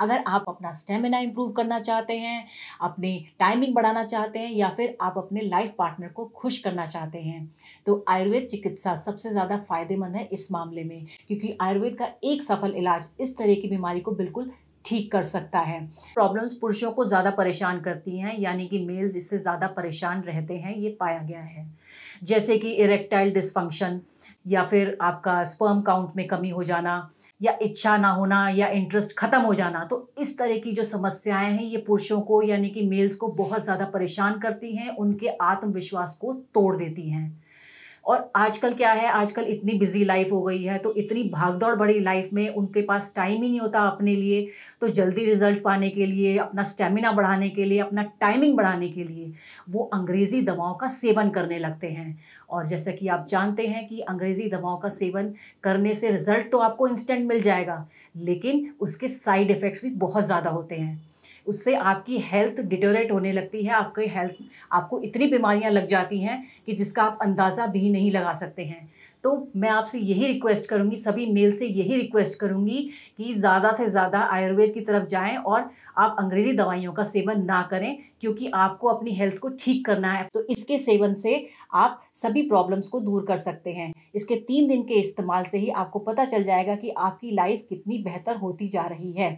अगर आप अपना स्टेमिना इम्प्रूव करना चाहते हैं अपने टाइमिंग बढ़ाना चाहते हैं या फिर आप अपने लाइफ पार्टनर को खुश करना चाहते हैं तो आयुर्वेद चिकित्सा सबसे ज़्यादा फायदेमंद है इस मामले में क्योंकि आयुर्वेद का एक सफल इलाज इस तरह की बीमारी को बिल्कुल ठीक कर सकता है प्रॉब्लम्स पुरुषों को ज़्यादा परेशान करती हैं यानी कि मेल्स इससे ज़्यादा परेशान रहते हैं ये पाया गया है जैसे कि इरेक्टाइल डिस्फंक्शन या फिर आपका स्पर्म काउंट में कमी हो जाना या इच्छा ना होना या इंटरेस्ट ख़त्म हो जाना तो इस तरह की जो समस्याएं हैं ये पुरुषों को यानी कि मेल्स को बहुत ज़्यादा परेशान करती हैं उनके आत्मविश्वास को तोड़ देती हैं और आजकल क्या है आजकल इतनी बिजी लाइफ हो गई है तो इतनी भागदौड़ बड़ी लाइफ में उनके पास टाइम ही नहीं होता अपने लिए तो जल्दी रिजल्ट पाने के लिए अपना स्टेमिना बढ़ाने के लिए अपना टाइमिंग बढ़ाने के लिए वो अंग्रेज़ी दवाओं का सेवन करने लगते हैं और जैसा कि आप जानते हैं कि अंग्रेज़ी दवाओं का सेवन करने से रिज़ल्ट तो आपको इंस्टेंट मिल जाएगा लेकिन उसके साइड इफ़ेक्ट्स भी बहुत ज़्यादा होते हैं उससे आपकी हेल्थ डिटोरेट होने लगती है आपकी हेल्थ आपको इतनी बीमारियां लग जाती हैं कि जिसका आप अंदाज़ा भी नहीं लगा सकते हैं तो मैं आपसे यही रिक्वेस्ट करूँगी सभी मेल से यही रिक्वेस्ट करूँगी कि ज़्यादा से ज़्यादा आयुर्वेद की तरफ जाएं और आप अंग्रेज़ी दवाइयों का सेवन ना करें क्योंकि आपको अपनी हेल्थ को ठीक करना है तो इसके सेवन से आप सभी प्रॉब्लम्स को दूर कर सकते हैं इसके तीन दिन के इस्तेमाल से ही आपको पता चल जाएगा कि आपकी लाइफ कितनी बेहतर होती जा रही है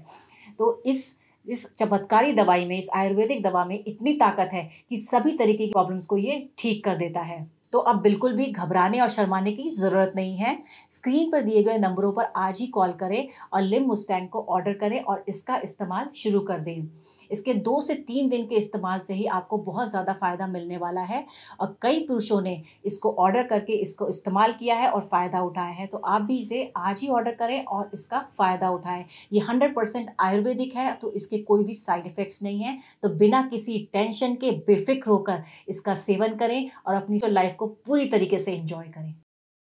तो इस इस चमत्कारी दवाई में इस आयुर्वेदिक दवा में इतनी ताकत है कि सभी तरीके की प्रॉब्लम्स को ये ठीक कर देता है तो अब बिल्कुल भी घबराने और शर्माने की ज़रूरत नहीं है स्क्रीन पर दिए गए नंबरों पर आज ही कॉल करें और लिम मुस्टैंग को ऑर्डर करें और इसका इस्तेमाल शुरू कर दें इसके दो से तीन दिन के इस्तेमाल से ही आपको बहुत ज़्यादा फ़ायदा मिलने वाला है और कई पुरुषों ने इसको ऑर्डर करके इसको इस्तेमाल किया है और फ़ायदा उठाया है तो आप भी इसे आज ही ऑर्डर करें और इसका फ़ायदा उठाएं ये हंड्रेड परसेंट आयुर्वेदिक है तो इसके कोई भी साइड इफ़ेक्ट्स नहीं है तो बिना किसी टेंशन के बेफिक्र होकर इसका सेवन करें और अपनी जो लाइफ को पूरी तरीके से इंजॉय करें